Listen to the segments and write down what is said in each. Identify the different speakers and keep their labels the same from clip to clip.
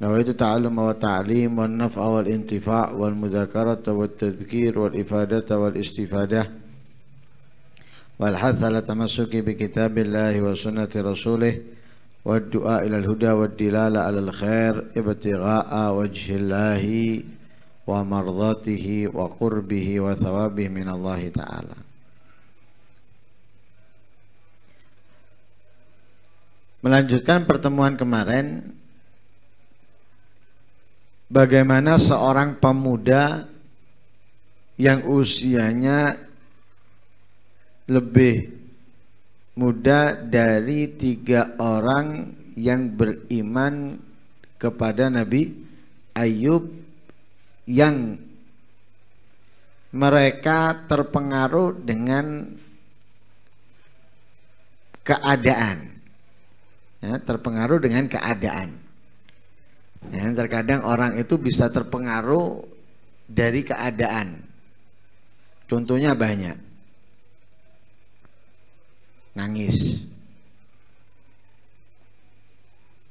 Speaker 1: نويت التعلم والتعليم والنفع والانتفاع والمذاكرة والتذكير والإفادة والاستفادة والحث على التمسك بكتاب الله وسنة رسوله والدعاء إلى الهدى والدلالة على الخير ابتغاء وجه الله ومرضاته وقربه وثوابه من الله تعالى Melanjutkan pertemuan kemarin bagaimana seorang pemuda yang usianya lebih muda dari tiga orang yang beriman kepada Nabi Ayub yang mereka terpengaruh dengan keadaan ya, terpengaruh dengan keadaan Ya, terkadang orang itu bisa terpengaruh dari keadaan. Contohnya banyak. Nangis.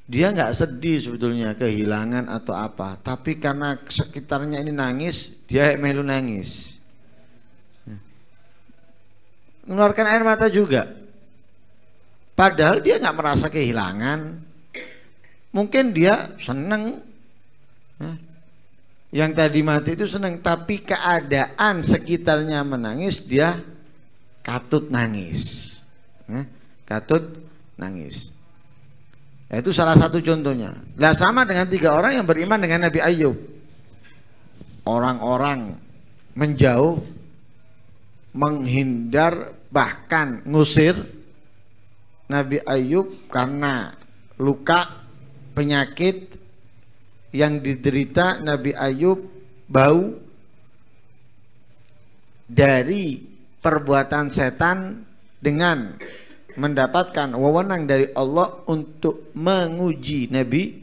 Speaker 1: Dia nggak sedih sebetulnya kehilangan atau apa, tapi karena sekitarnya ini nangis, dia melu nangis. Ya. Mengeluarkan air mata juga. Padahal dia nggak merasa kehilangan, Mungkin dia senang yang tadi mati itu senang, tapi keadaan sekitarnya menangis, dia katut nangis. Katut nangis. Nah, itu salah satu contohnya. Nah, sama dengan tiga orang yang beriman dengan Nabi Ayub. Orang-orang menjauh, menghindar, bahkan ngusir Nabi Ayub karena luka penyakit yang diderita Nabi Ayub bau dari perbuatan setan dengan mendapatkan wewenang dari Allah untuk menguji Nabi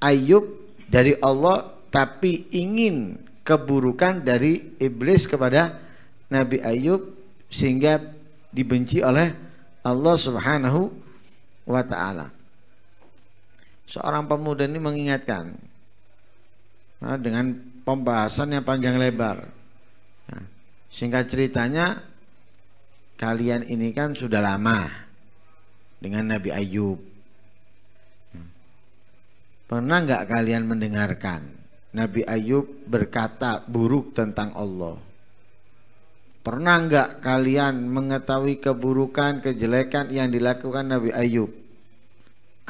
Speaker 1: Ayub dari Allah tapi ingin keburukan dari iblis kepada Nabi Ayub sehingga dibenci oleh Allah Subhanahu wa taala seorang pemuda ini mengingatkan nah, dengan pembahasan yang panjang lebar. Nah, singkat ceritanya, kalian ini kan sudah lama dengan Nabi Ayub. Hmm. Pernah nggak kalian mendengarkan Nabi Ayub berkata buruk tentang Allah? Pernah nggak kalian mengetahui keburukan, kejelekan yang dilakukan Nabi Ayub?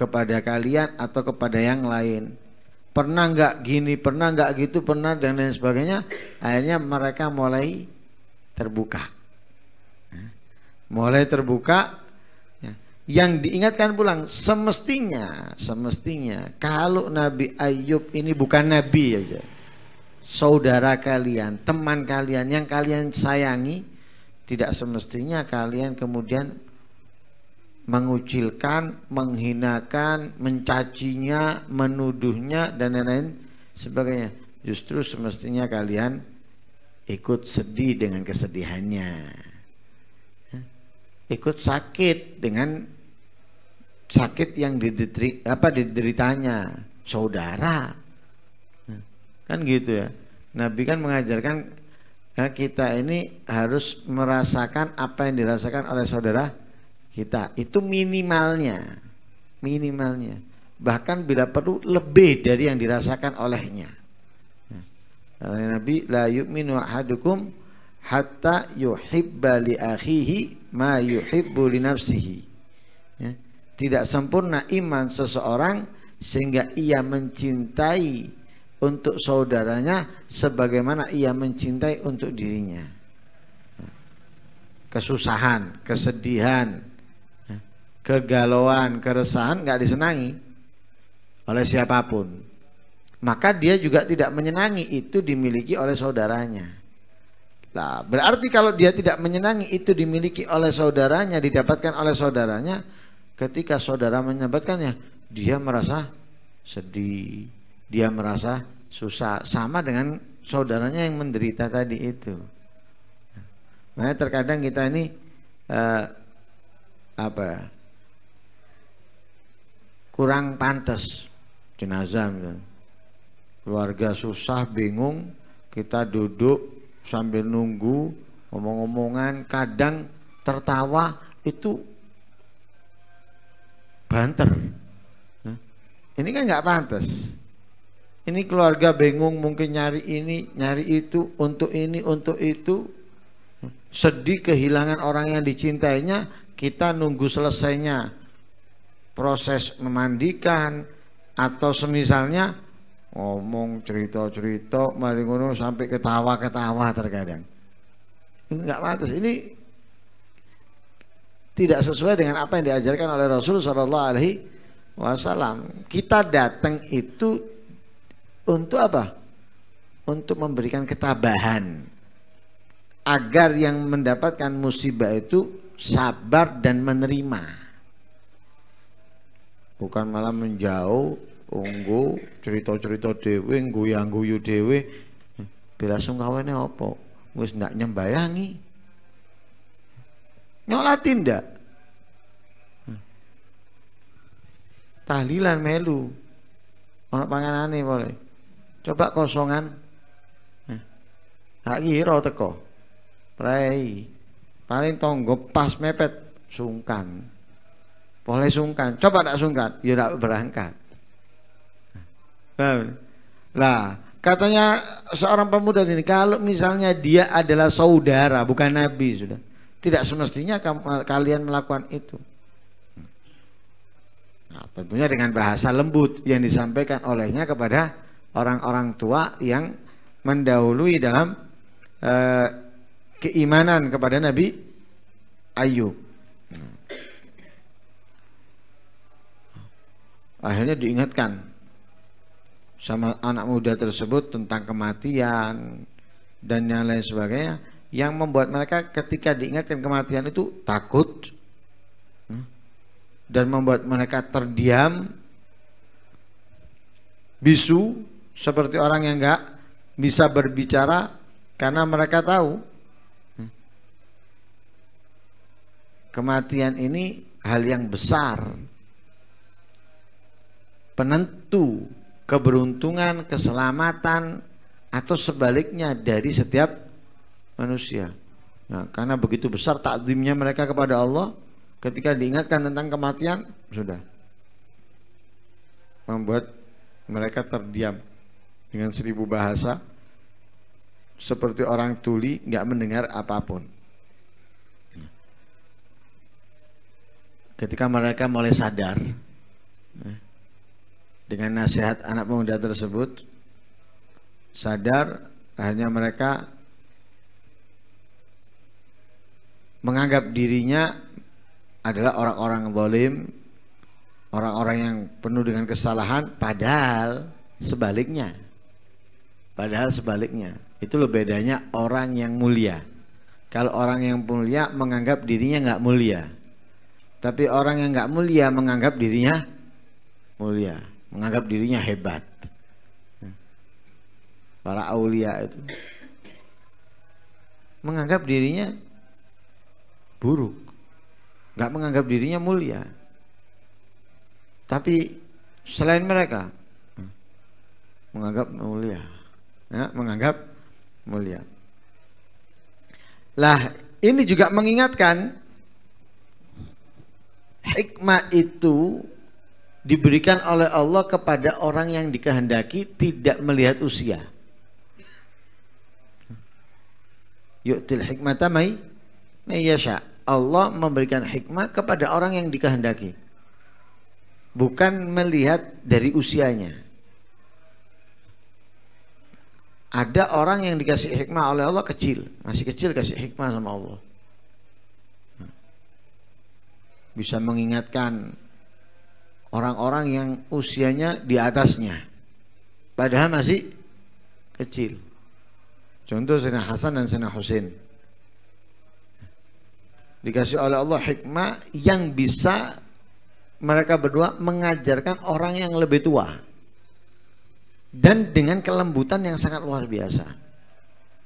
Speaker 1: kepada kalian atau kepada yang lain pernah nggak gini pernah nggak gitu pernah dan lain sebagainya akhirnya mereka mulai terbuka ya. mulai terbuka ya. yang diingatkan pulang semestinya semestinya kalau Nabi Ayub ini bukan Nabi aja saudara kalian teman kalian yang kalian sayangi tidak semestinya kalian kemudian mengucilkan, menghinakan, mencacinya, menuduhnya dan lain-lain sebagainya. Justru semestinya kalian ikut sedih dengan kesedihannya. Ikut sakit dengan sakit yang didetri, apa dideritanya saudara. Kan gitu ya. Nabi kan mengajarkan eh, kita ini harus merasakan apa yang dirasakan oleh saudara kita itu minimalnya minimalnya bahkan bila perlu lebih dari yang dirasakan olehnya Nabi la yu'minu ahadukum hatta yuhibba li akhihi ma yuhibbu li nafsihi ya. tidak sempurna iman seseorang sehingga ia mencintai untuk saudaranya sebagaimana ia mencintai untuk dirinya ya. kesusahan, kesedihan, kegalauan, keresahan nggak disenangi oleh siapapun. Maka dia juga tidak menyenangi itu dimiliki oleh saudaranya. Nah, berarti kalau dia tidak menyenangi itu dimiliki oleh saudaranya, didapatkan oleh saudaranya, ketika saudara menyebutkannya, dia merasa sedih, dia merasa susah, sama dengan saudaranya yang menderita tadi itu. Makanya terkadang kita ini eh, apa? Ya, kurang pantas jenazah keluarga susah bingung kita duduk sambil nunggu omong-omongan kadang tertawa itu banter ini kan nggak pantas ini keluarga bingung mungkin nyari ini nyari itu untuk ini untuk itu sedih kehilangan orang yang dicintainya kita nunggu selesainya proses memandikan atau semisalnya ngomong cerita-cerita mari ngono sampai ketawa-ketawa terkadang nggak pantas ini tidak sesuai dengan apa yang diajarkan oleh Rasul Shallallahu Alaihi Wasallam kita datang itu untuk apa untuk memberikan ketabahan agar yang mendapatkan musibah itu sabar dan menerima bukan malah menjauh unggu cerita-cerita dewe yang guyu dewe bila sungkawane apa wis ndak nyembayangi nyolatin, tidak, tahlilan melu ana panganane boleh coba kosongan tak kira teko prei paling tonggo pas mepet sungkan boleh sungkan. Coba tak sungkan, ya tak berangkat. Nah, katanya seorang pemuda ini kalau misalnya dia adalah saudara bukan nabi sudah. Tidak semestinya kalian melakukan itu. Nah, tentunya dengan bahasa lembut yang disampaikan olehnya kepada orang-orang tua yang mendahului dalam eh, keimanan kepada Nabi Ayub. akhirnya diingatkan sama anak muda tersebut tentang kematian dan yang lain sebagainya yang membuat mereka ketika diingatkan kematian itu takut hmm, dan membuat mereka terdiam bisu seperti orang yang nggak bisa berbicara karena mereka tahu hmm, kematian ini hal yang besar penentu keberuntungan, keselamatan atau sebaliknya dari setiap manusia. Nah, karena begitu besar takdimnya mereka kepada Allah, ketika diingatkan tentang kematian sudah membuat mereka terdiam dengan seribu bahasa seperti orang tuli nggak mendengar apapun. Ketika mereka mulai sadar, eh, dengan nasihat anak muda tersebut sadar akhirnya mereka menganggap dirinya adalah orang-orang zalim, orang-orang yang penuh dengan kesalahan padahal sebaliknya. Padahal sebaliknya. Itu loh bedanya orang yang mulia. Kalau orang yang mulia menganggap dirinya nggak mulia, tapi orang yang nggak mulia menganggap dirinya mulia menganggap dirinya hebat. Para aulia itu menganggap dirinya buruk, nggak menganggap dirinya mulia. Tapi selain mereka menganggap mulia, ya, menganggap mulia. Lah ini juga mengingatkan hikmah itu diberikan oleh Allah kepada orang yang dikehendaki tidak melihat usia. Yu'til hikmata mai yasha. Allah memberikan hikmah kepada orang yang dikehendaki. Bukan melihat dari usianya. Ada orang yang dikasih hikmah oleh Allah kecil, masih kecil kasih hikmah sama Allah. Bisa mengingatkan orang-orang yang usianya di atasnya padahal masih kecil contoh Sina Hasan dan Sina Husin dikasih oleh Allah hikmah yang bisa mereka berdua mengajarkan orang yang lebih tua dan dengan kelembutan yang sangat luar biasa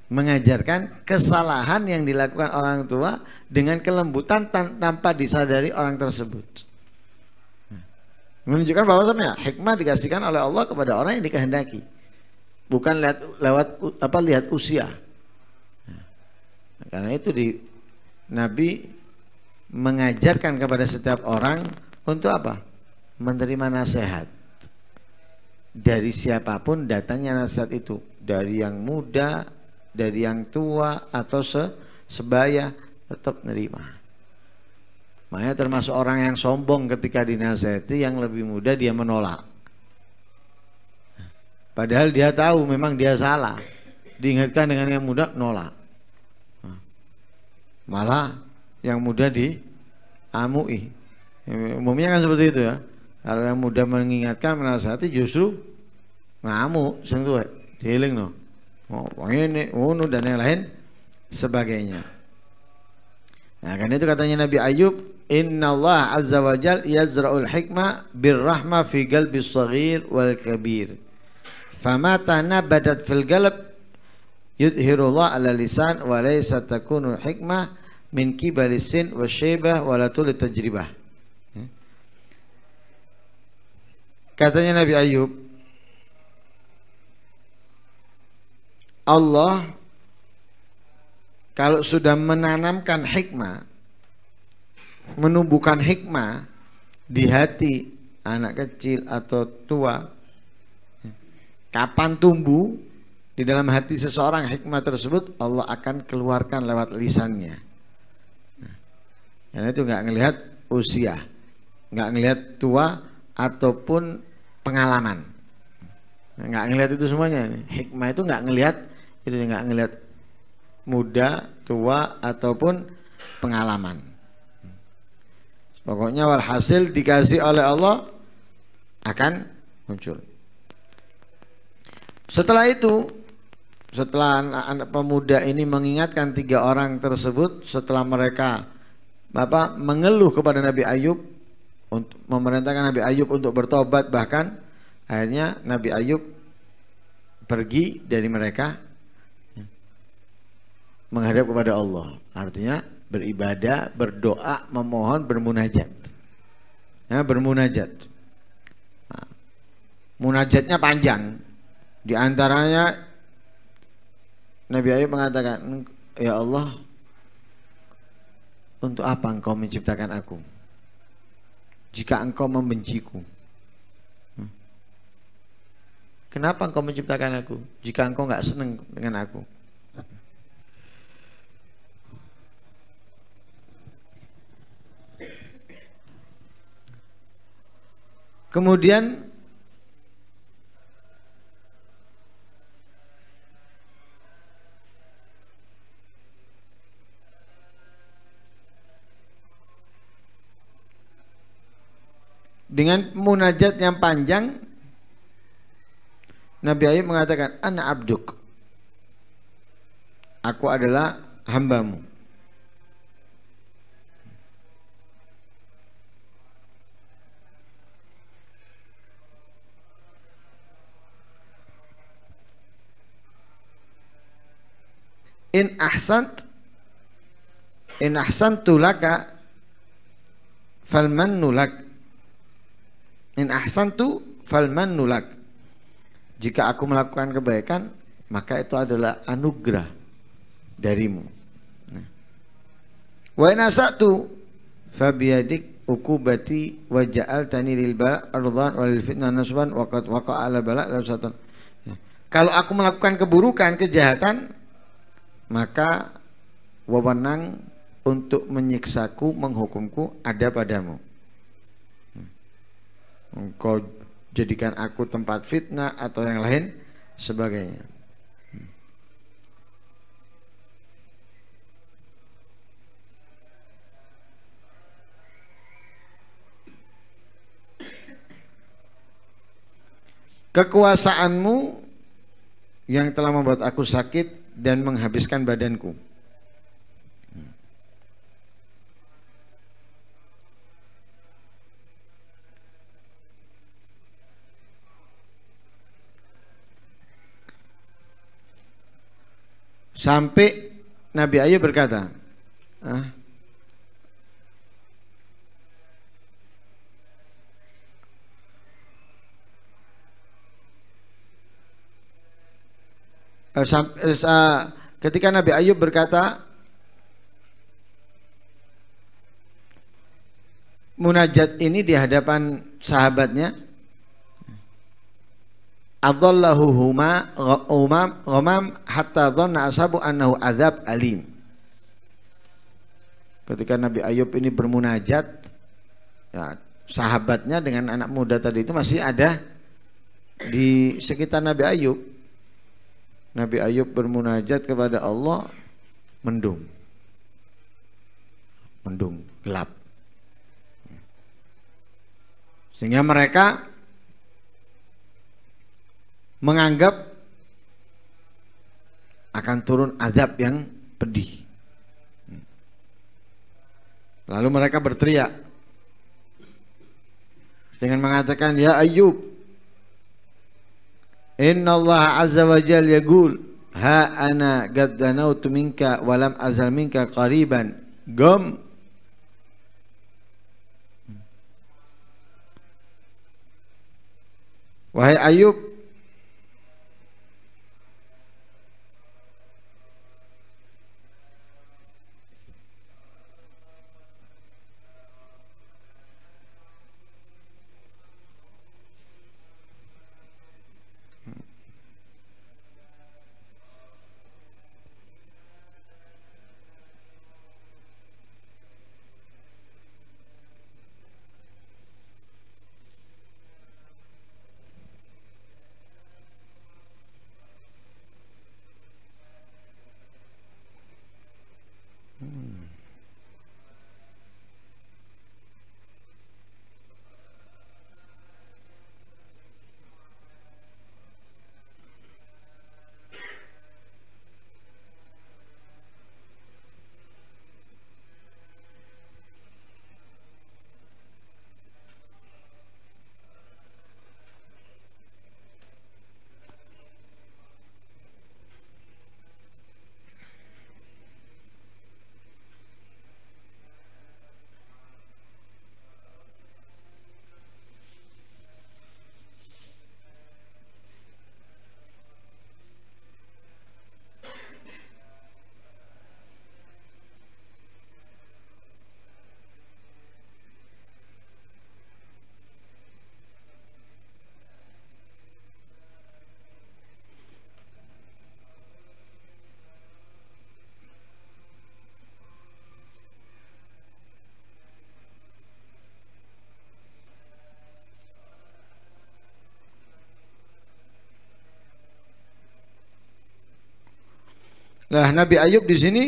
Speaker 1: mengajarkan kesalahan yang dilakukan orang tua dengan kelembutan tanpa disadari orang tersebut. Menunjukkan bahwa bahwasanya hikmah dikasihkan oleh Allah kepada orang yang dikehendaki. Bukan lihat, lewat apa lihat usia. Nah, karena itu di Nabi mengajarkan kepada setiap orang untuk apa? Menerima nasihat. Dari siapapun datangnya nasihat itu, dari yang muda, dari yang tua atau se sebaya tetap menerima Makanya termasuk orang yang sombong ketika dinasehati yang lebih muda dia menolak. Padahal dia tahu memang dia salah. Diingatkan dengan yang muda nolak. Malah yang muda di amui Umumnya kan seperti itu ya. Kalau yang muda mengingatkan, menasehati justru ngamuk, sentuh, dieling no. Oh, ini, unu dan yang lain sebagainya. Nah, karena itu katanya Nabi Ayub, Inna Allah azza wa jal yazra'ul hikmah birrahma fi galbi sagir wal kabir. Famata nabadat fil yudhiru yudhirullah ala lisan wa laysa takunu hikmah min kibali sin wa syaibah wa latul tajribah. Hmm? Katanya Nabi Ayub Allah kalau sudah menanamkan hikmah menumbuhkan hikmah di hati anak kecil atau tua. Kapan tumbuh di dalam hati seseorang hikmah tersebut Allah akan keluarkan lewat lisannya. karena itu nggak ngelihat usia, nggak ngelihat tua ataupun pengalaman, nggak ngelihat itu semuanya. Hikmah itu nggak ngelihat itu nggak ngelihat muda, tua ataupun pengalaman. Pokoknya walhasil dikasih oleh Allah akan muncul. Setelah itu, setelah anak-anak pemuda ini mengingatkan tiga orang tersebut, setelah mereka Bapak mengeluh kepada Nabi Ayub untuk memerintahkan Nabi Ayub untuk bertobat bahkan akhirnya Nabi Ayub pergi dari mereka ya, menghadap kepada Allah. Artinya beribadah, berdoa, memohon, bermunajat. Ya, bermunajat. Nah, munajatnya panjang. Di antaranya Nabi Ayub mengatakan, "Ya Allah, untuk apa engkau menciptakan aku? Jika engkau membenciku. Hmm. Kenapa engkau menciptakan aku? Jika engkau nggak seneng dengan aku?" Kemudian dengan munajat yang panjang Nabi Ayub mengatakan ana abduk aku adalah hambamu in ahsant in ahsantu laka falman nulak. lak in ahsantu tu falman lak jika aku melakukan kebaikan maka itu adalah anugerah darimu nah. wa in asatu fabiyadik ukubati wa ja'altani lil bala ardhan wa lil fitnah nasban wa qad waqa'a ala bala nah. kalau aku melakukan keburukan kejahatan maka wewenang untuk menyiksaku, menghukumku ada padamu. Hmm. Engkau jadikan aku tempat fitnah atau yang lain sebagainya. Hmm. Kekuasaanmu yang telah membuat aku sakit dan menghabiskan badanku. Sampai Nabi Ayub berkata, ah, Eh, eh, ketika Nabi Ayub berkata munajat ini di hadapan sahabatnya adallahu huma umam umam hatta dhanna ashabu annahu azab alim ketika Nabi Ayub ini bermunajat ya, sahabatnya dengan anak muda tadi itu masih ada di sekitar Nabi Ayub Nabi Ayub bermunajat kepada Allah mendung. Mendung gelap. Sehingga mereka menganggap akan turun azab yang pedih. Lalu mereka berteriak dengan mengatakan, "Ya Ayub, إن الله عز وجل يقول ها أنا قد دنوت منك ولم أزل منك قريبا قم وهي أيوب Nah, Nabi Ayub di sini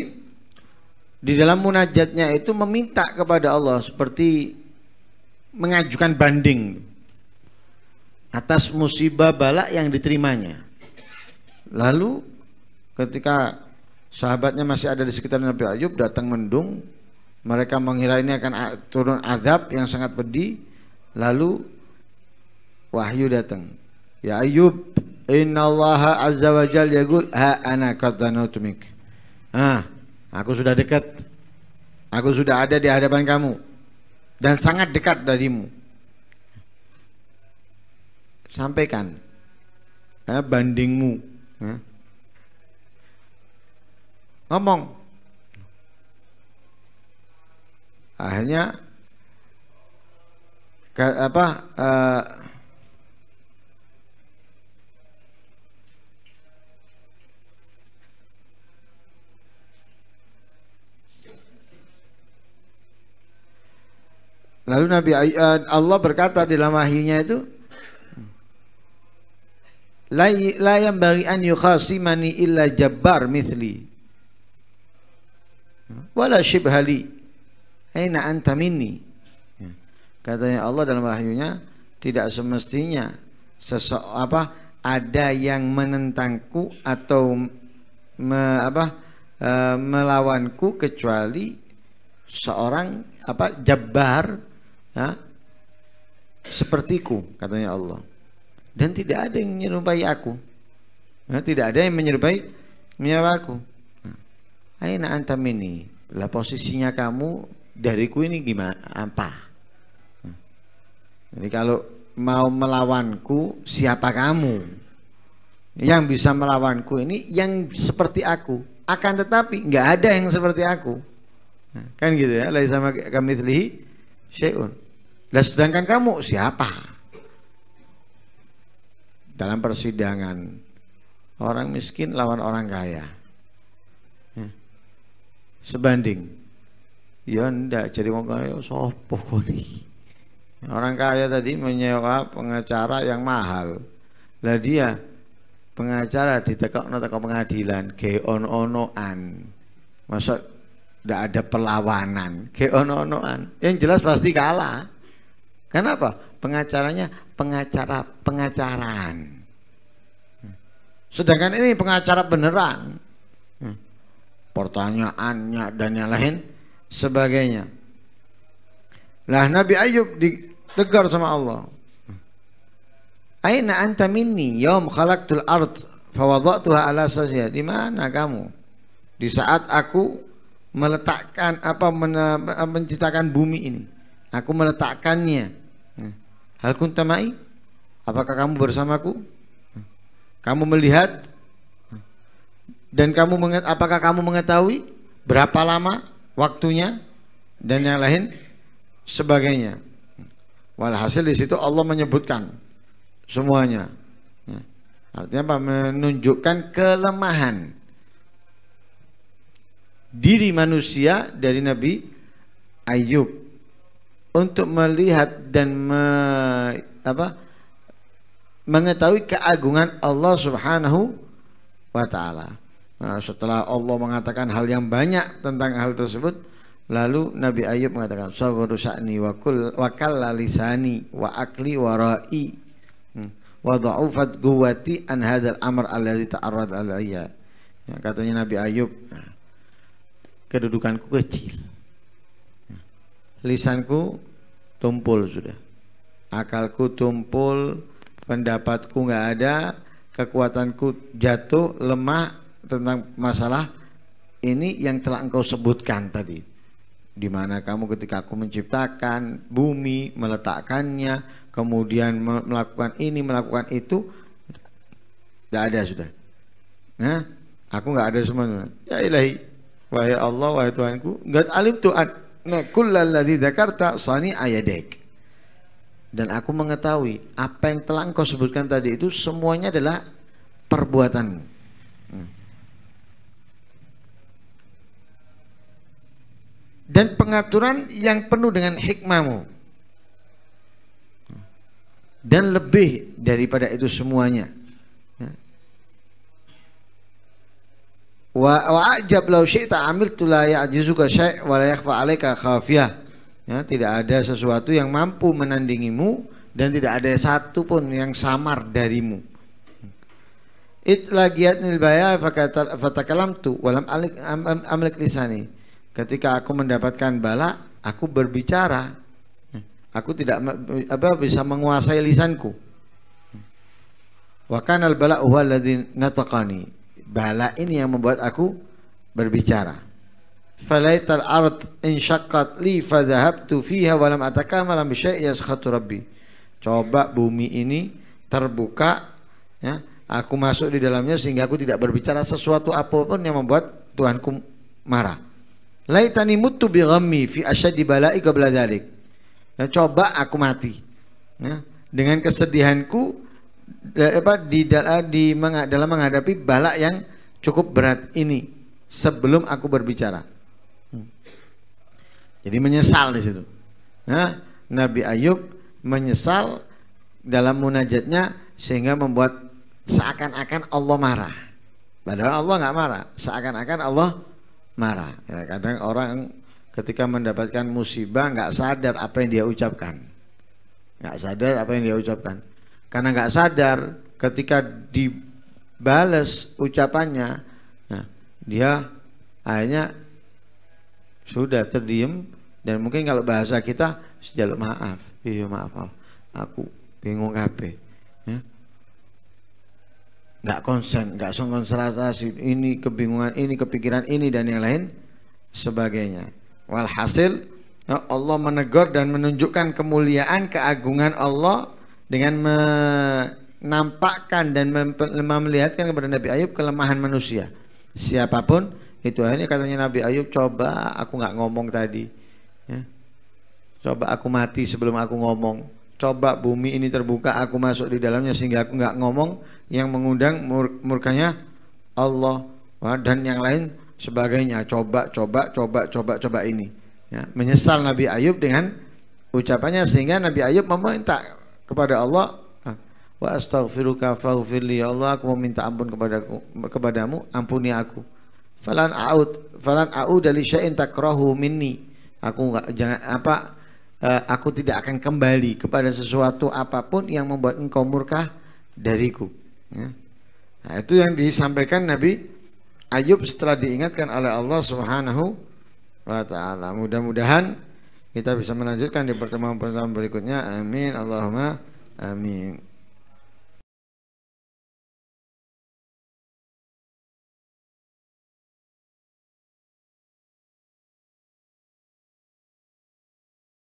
Speaker 1: di dalam munajatnya itu meminta kepada Allah seperti mengajukan banding atas musibah balak yang diterimanya. Lalu ketika sahabatnya masih ada di sekitar Nabi Ayub datang mendung, mereka mengira ini akan turun azab yang sangat pedih. Lalu wahyu datang. Ya Ayub, Inna Allah azza wa jal yagul ha ana qaddanatumik. Ah, aku sudah dekat. Aku sudah ada di hadapan kamu dan sangat dekat darimu. Sampaikan eh, bandingmu. Eh. Ngomong. Akhirnya ke, apa uh, Lalu Nabi eh, Allah berkata dalam wahyunya itu la yang bagi an yukhasimani illa jabbar mithli wala shibhali aina anta minni katanya Allah dalam wahyunya tidak semestinya sesu, apa ada yang menentangku atau me, apa e, melawanku kecuali seorang apa jabbar ha? sepertiku katanya Allah dan tidak ada yang menyerupai aku tidak ada yang menyerupai menyerupai aku nah, aina antam ini lah posisinya kamu dariku ini gimana apa jadi kalau mau melawanku siapa kamu yang bisa melawanku ini yang seperti aku akan tetapi nggak ada yang seperti aku kan gitu ya lagi sama kami kamitslihi syai'un lah sedangkan kamu siapa? Dalam persidangan orang miskin lawan orang kaya. Hmm. Sebanding. Ya ndak jadi wong kaya sapa Orang kaya tadi menyewa pengacara yang mahal. Lah dia pengacara ditekokno teko pengadilan ge ono-onoan. Masa ndak ada perlawanan, ge ono-onoan. Yang jelas pasti kalah. Kenapa? Pengacaranya pengacara pengacaraan. Sedangkan ini pengacara beneran. Pertanyaannya dan yang lain sebagainya. Lah Nabi Ayub ditegur sama Allah. Aina anta minni yaum khalaqtul ard fawadha'tuha ala sajya. Di mana kamu? Di saat aku meletakkan apa menciptakan bumi ini Aku meletakkannya. Nah, hal kuntamai? Apakah kamu bersamaku? Nah, kamu melihat nah, dan kamu menget, apakah kamu mengetahui berapa lama waktunya dan yang lain sebagainya. Walhasil di situ Allah menyebutkan semuanya. Artinya apa? Menunjukkan kelemahan diri manusia dari Nabi Ayub untuk melihat dan me, apa mengetahui keagungan Allah Subhanahu wa taala. Nah, setelah Allah mengatakan hal yang banyak tentang hal tersebut, lalu Nabi Ayub mengatakan sabru wakul, wa kul wa lisani wa akli wa ra'i hmm, wa dha'ufat quwwati an hadzal amr alladhi ta'arrad alayya. Ya, katanya Nabi Ayub, nah, kedudukanku kecil lisanku tumpul sudah akalku tumpul pendapatku nggak ada kekuatanku jatuh lemah tentang masalah ini yang telah engkau sebutkan tadi di mana kamu ketika aku menciptakan bumi meletakkannya kemudian melakukan ini melakukan itu tidak ada sudah nah aku nggak ada semuanya. ya ilahi wahai Allah wahai Tuhanku nggak alim tuan. Nah, kullalladzi dzakarta sani ayadek. Dan aku mengetahui apa yang telah engkau sebutkan tadi itu semuanya adalah perbuatan hmm. Dan pengaturan yang penuh dengan hikmahmu. Dan lebih daripada itu semuanya wa wa ajab law syi'ta amiltu la ya'jizuka syai' wa la yakhfa 'alaika khafiyah. Ya, tidak ada sesuatu yang mampu menandingimu dan tidak ada satu pun yang samar darimu. nil baya tu walam alik amlek lisani. Ketika aku mendapatkan bala, aku berbicara. Aku tidak apa bisa menguasai lisanku. Wakan al-bala'u uhaladin natakani. Bala ini yang membuat aku berbicara. Falaital ard in syaqqat li fadhahabtu fiha wa lam atakamala bi syai' yaskhatu rabbi. Coba bumi ini terbuka ya, aku masuk di dalamnya sehingga aku tidak berbicara sesuatu apapun yang membuat Tuhanku marah. Laitani mutu bi ghammi fi asyaddi bala'i qabla dzalik. Ya, coba aku mati. Ya, dengan kesedihanku apa di dalam ah, di dalam menghadapi balak yang cukup berat ini sebelum aku berbicara. Hmm. Jadi menyesal di situ. Nah, Nabi Ayub menyesal dalam munajatnya sehingga membuat seakan-akan Allah marah. Padahal Allah nggak marah, seakan-akan Allah marah. Ya, kadang orang ketika mendapatkan musibah nggak sadar apa yang dia ucapkan, nggak sadar apa yang dia ucapkan karena nggak sadar ketika dibales ucapannya nah, dia akhirnya sudah terdiam dan mungkin kalau bahasa kita sejauh maaf iya maaf, aku bingung apa ya. nggak konsen nggak konsentrasi ini kebingungan ini kepikiran ini dan yang lain sebagainya walhasil ya Allah menegur dan menunjukkan kemuliaan keagungan Allah dengan menampakkan dan memperlihatkan kepada Nabi Ayub kelemahan manusia. Siapapun itu akhirnya katanya Nabi Ayub coba aku nggak ngomong tadi, ya. coba aku mati sebelum aku ngomong, coba bumi ini terbuka aku masuk di dalamnya sehingga aku nggak ngomong yang mengundang mur murkanya Allah dan yang lain sebagainya coba coba coba coba coba ini ya, menyesal Nabi Ayub dengan ucapannya sehingga Nabi Ayub meminta kepada Allah wa astaghfiruka faghfirli ya Allah aku meminta ampun kepadaku kepadamu ampuni aku falan aud falan aud dari syai'in takrahu minni aku enggak jangan apa eh, aku tidak akan kembali kepada sesuatu apapun yang membuat engkau murka dariku ya. nah, itu yang disampaikan Nabi Ayub setelah diingatkan oleh Allah Subhanahu wa taala mudah-mudahan kita bisa melanjutkan di pertemuan-pertemuan berikutnya amin Allahumma amin